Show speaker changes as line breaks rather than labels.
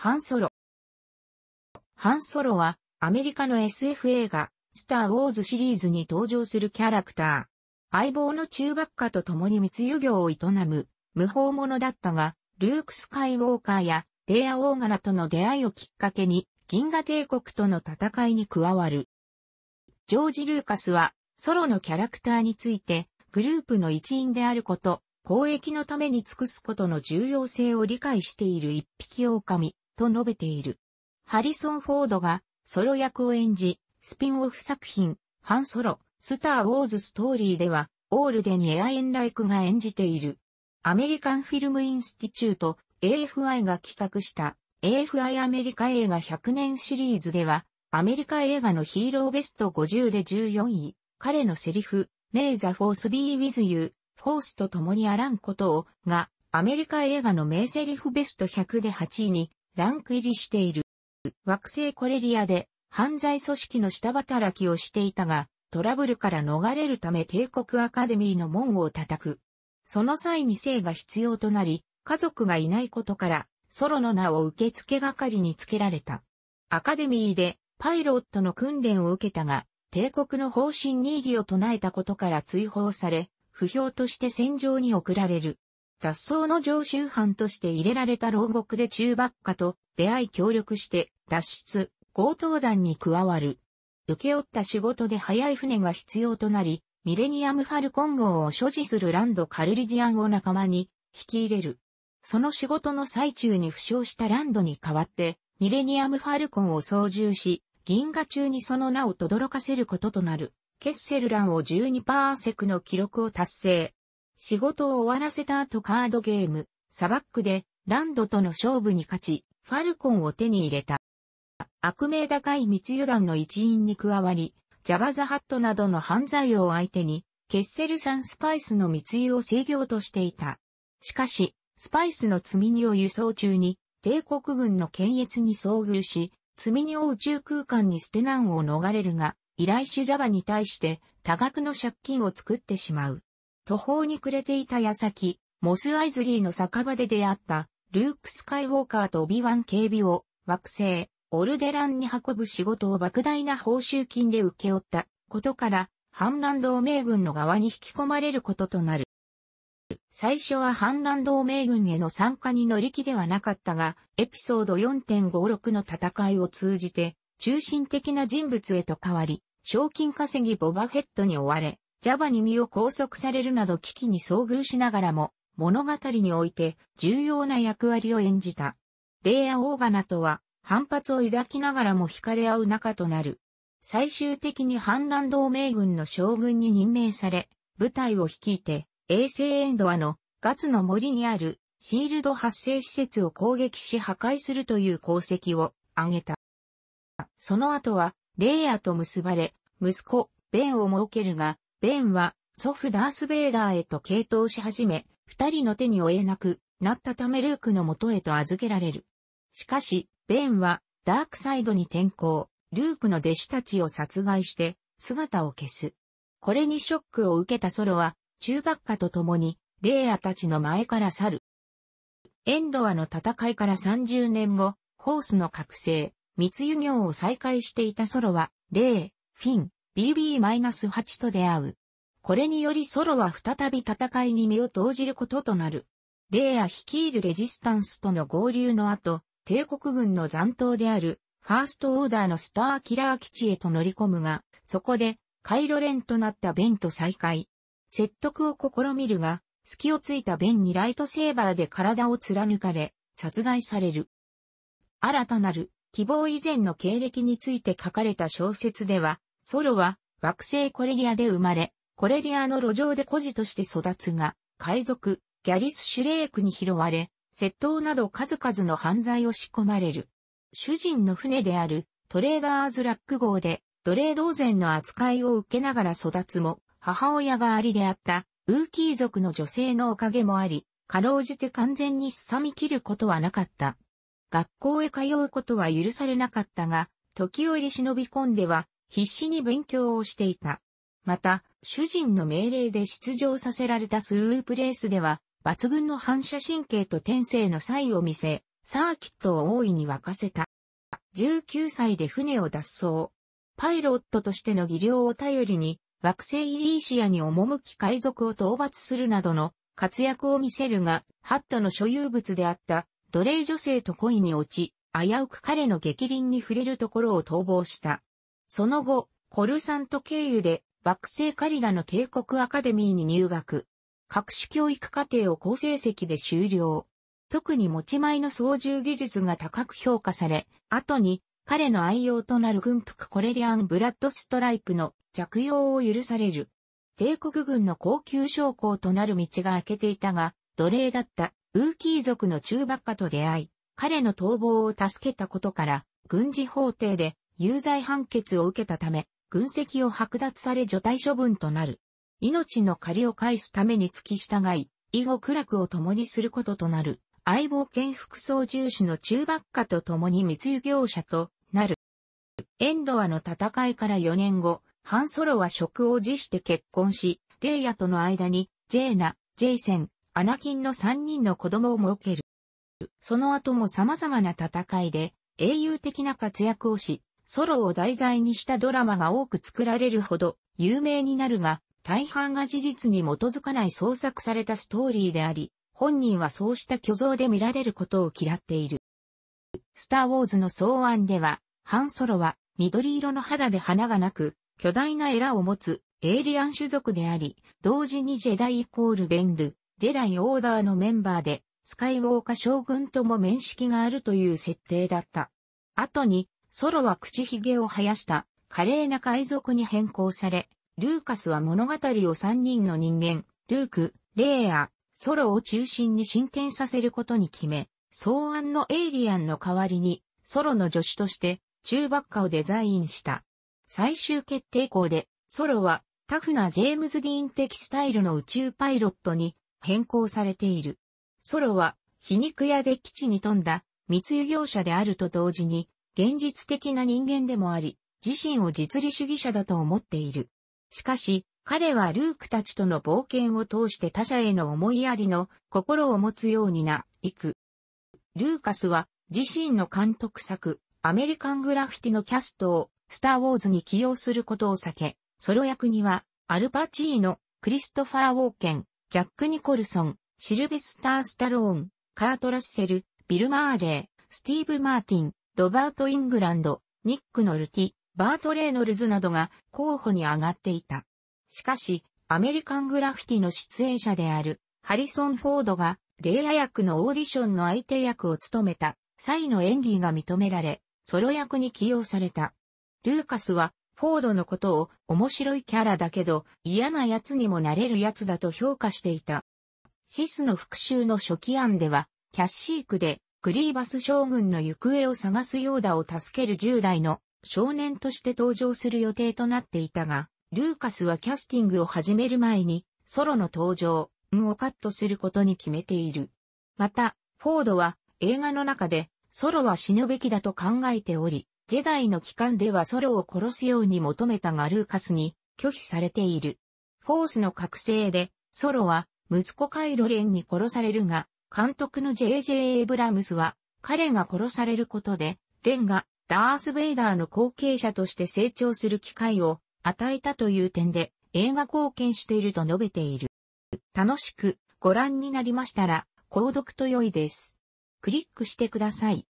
ハンソロ。ハンソロは、アメリカの SF 映画、スター・ウォーズシリーズに登場するキャラクター。相棒の中爆下と共に密輸業を営む、無法者だったが、ルーク・スカイウォーカーや、レイヤ・オーガナとの出会いをきっかけに、銀河帝国との戦いに加わる。ジョージ・ルーカスは、ソロのキャラクターについて、グループの一員であること、公益のために尽くすことの重要性を理解している一匹狼、と述べている。ハリソン・フォードがソロ役を演じ、スピンオフ作品、ハンソロ、スター・ウォーズ・ストーリーでは、オールデン・エア・エンライクが演じている。アメリカン・フィルム・インスティチュート、AFI が企画した AFI アメリカ映画100年シリーズでは、アメリカ映画のヒーローベスト50で14位、彼のセリフ、メイザ・フォース・ビー・ウィズ・ユー、フォースと共にあらんことを、が、アメリカ映画の名セリフベスト100で8位にランク入りしている。惑星コレリアで犯罪組織の下働きをしていたが、トラブルから逃れるため帝国アカデミーの門を叩く。その際に生が必要となり、家族がいないことから、ソロの名を受付係に付けられた。アカデミーでパイロットの訓練を受けたが、帝国の方針に異議を唱えたことから追放され、不評として戦場に送られる。脱走の常習犯として入れられた牢獄で中ばっかと出会い協力して脱出、強盗団に加わる。受け負った仕事で早い船が必要となり、ミレニアム・ファルコン号を所持するランド・カルリジアンを仲間に引き入れる。その仕事の最中に負傷したランドに代わって、ミレニアム・ファルコンを操縦し、銀河中にその名を轟かせることとなる。ケッセルランを12パーセクの記録を達成。仕事を終わらせた後カードゲーム、砂漠でランドとの勝負に勝ち、ファルコンを手に入れた。悪名高い密輸団の一員に加わり、ジャバザハットなどの犯罪を相手に、ケッセル産スパイスの密輸を制御としていた。しかし、スパイスの積み荷を輸送中に、帝国軍の検閲に遭遇し、積み荷を宇宙空間に捨て難を逃れるが、依頼主ジャバに対して多額の借金を作ってしまう。途方に暮れていた矢先、モス・アイズリーの酒場で出会った、ルーク・スカイウォーカーとオビワン警備を、惑星、オルデランに運ぶ仕事を莫大な報酬金で請け負ったことから、反乱同盟軍の側に引き込まれることとなる。最初は反乱同盟軍への参加に乗り気ではなかったが、エピソード4.56の戦いを通じて、中心的な人物へと変わり、賞金稼ぎボバヘッドに追われ、ジャバに身を拘束されるなど危機に遭遇しながらも、物語において重要な役割を演じた。レイア・オーガナとは、反発を抱きながらも惹かれ合う仲となる。最終的に反乱同盟軍の将軍に任命され、部隊を率いて、衛星エンドアのガツの森にあるシールド発生施設を攻撃し破壊するという功績を挙げた。その後は、レイアと結ばれ、息子、ベンを設けるが、ベンは祖父ダース・ベイダーへと傾倒し始め、二人の手に負えなくなったためルークの元へと預けられる。しかし、ベンはダークサイドに転向、ルークの弟子たちを殺害して姿を消す。これにショックを受けたソロは、中爆下と共に、レイヤたちの前から去る。エンドアの戦いから30年後、ホースの覚醒、密輸業を再開していたソロは、レイ、フィン、BB-8 と出会う。これによりソロは再び戦いに身を投じることとなる。レイヤ率いるレジスタンスとの合流の後、帝国軍の残党である、ファーストオーダーのスターキラー基地へと乗り込むが、そこで、カイロレンとなったベンと再会。説得を試みるが、隙をついたベンにライトセーバーで体を貫かれ、殺害される。新たなる、希望以前の経歴について書かれた小説では、ソロは惑星コレリアで生まれ、コレリアの路上で孤児として育つが、海賊、ギャリス・シュレークに拾われ、窃盗など数々の犯罪を仕込まれる。主人の船であるトレーダーズラック号で奴隷同然の扱いを受けながら育つも、母親がありであったウーキー族の女性のおかげもあり、かろうじて完全にすさみ切ることはなかった。学校へ通うことは許されなかったが、時折忍び込んでは必死に勉強をしていた。また、主人の命令で出場させられたスープレースでは、抜群の反射神経と天性の才を見せ、サーキットを大いに沸かせた。19歳で船を脱走。パイロットとしての技量を頼りに、惑星イリーシアに赴き海賊を討伐するなどの活躍を見せるが、ハットの所有物であった奴隷女性と恋に落ち、危うく彼の激凛に触れるところを逃亡した。その後、コルサント経由で、惑星カリラの帝国アカデミーに入学。各種教育課程を好成績で終了。特に持ち前の操縦技術が高く評価され、後に彼の愛用となる軍服コレリアンブラッドストライプの着用を許される。帝国軍の高級将校となる道が開けていたが、奴隷だったウーキー族の中馬下と出会い、彼の逃亡を助けたことから、軍事法廷で有罪判決を受けたため、軍籍を剥奪され除隊処分となる。命の借りを返すために付き従い、以後苦楽を共にすることとなる。相棒兼副操縦士の中ば下と共に密輸業者となる。エンドアの戦いから4年後、ハンソロは職を辞して結婚し、レイヤとの間に、ジェーナ、ジェイセン、アナキンの3人の子供を設ける。その後も様々な戦いで、英雄的な活躍をし、ソロを題材にしたドラマが多く作られるほど有名になるが、大半が事実に基づかない創作されたストーリーであり、本人はそうした虚像で見られることを嫌っている。スター・ウォーズの草案では、ハンソロは緑色の肌で花がなく、巨大なエラを持つエイリアン種族であり、同時にジェダイイコールベンドジェダイオーダーのメンバーで、スカイウォーカ将軍とも面識があるという設定だった。後に、ソロは口ひげを生やした華麗な海賊に変更され、ルーカスは物語を3人の人間、ルーク、レイア、ソロを中心に進展させることに決め、草案のエイリアンの代わりに、ソロの助手として、中ばっかをデザインした。最終決定校で、ソロは、タフなジェームズ・ディーン的スタイルの宇宙パイロットに変更されている。ソロは、皮肉屋で基地に富んだ密輸業者であると同時に、現実的な人間でもあり、自身を実利主義者だと思っている。しかし、彼はルークたちとの冒険を通して他者への思いやりの心を持つようにな、いく。ルーカスは自身の監督作、アメリカングラフィティのキャストをスター・ウォーズに起用することを避け、ソロ役にはアルパチーノ、クリストファー・ウォーケン、ジャック・ニコルソン、シルベスター・スタローン、カート・ラッセル、ビル・マーレー、スティーブ・マーティン、ロバート・イングランド、ニック・ノルティ、バート・レイノルズなどが候補に上がっていた。しかし、アメリカングラフィティの出演者である、ハリソン・フォードが、レイヤ役のオーディションの相手役を務めた、際の演技が認められ、ソロ役に起用された。ルーカスは、フォードのことを面白いキャラだけど嫌な奴にもなれる奴だと評価していた。シスの復讐の初期案では、キャッシークでクリーバス将軍の行方を探すヨーダを助ける10代の少年として登場する予定となっていたが、ルーカスはキャスティングを始める前に、ソロの登場、をカットすることに決めている。また、フォードは映画の中で、ソロは死ぬべきだと考えており、ジェダイの期間ではソロを殺すように求めたがルーカスに拒否されている。フォースの覚醒で、ソロは息子カイロレンに殺されるが、監督の J.J. エイブラムスは、彼が殺されることで、デンがダース・ベイダーの後継者として成長する機会を与えたという点で映画貢献していると述べている。楽しくご覧になりましたら、購読と良いです。クリックしてください。